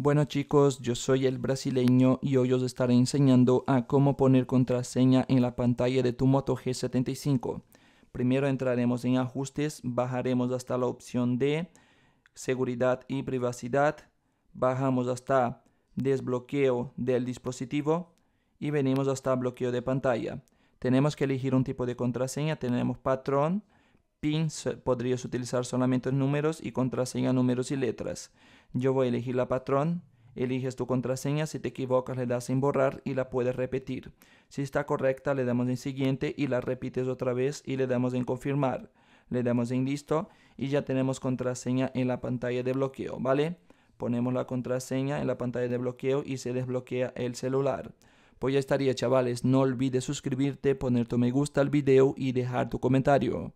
Bueno chicos, yo soy el brasileño y hoy os estaré enseñando a cómo poner contraseña en la pantalla de tu Moto G75. Primero entraremos en ajustes, bajaremos hasta la opción de seguridad y privacidad, bajamos hasta desbloqueo del dispositivo y venimos hasta bloqueo de pantalla. Tenemos que elegir un tipo de contraseña, tenemos patrón, Pins, podrías utilizar solamente números y contraseña números y letras. Yo voy a elegir la patrón, eliges tu contraseña, si te equivocas le das en borrar y la puedes repetir. Si está correcta le damos en siguiente y la repites otra vez y le damos en confirmar. Le damos en listo y ya tenemos contraseña en la pantalla de bloqueo, ¿vale? Ponemos la contraseña en la pantalla de bloqueo y se desbloquea el celular. Pues ya estaría chavales, no olvides suscribirte, poner tu me gusta al video y dejar tu comentario.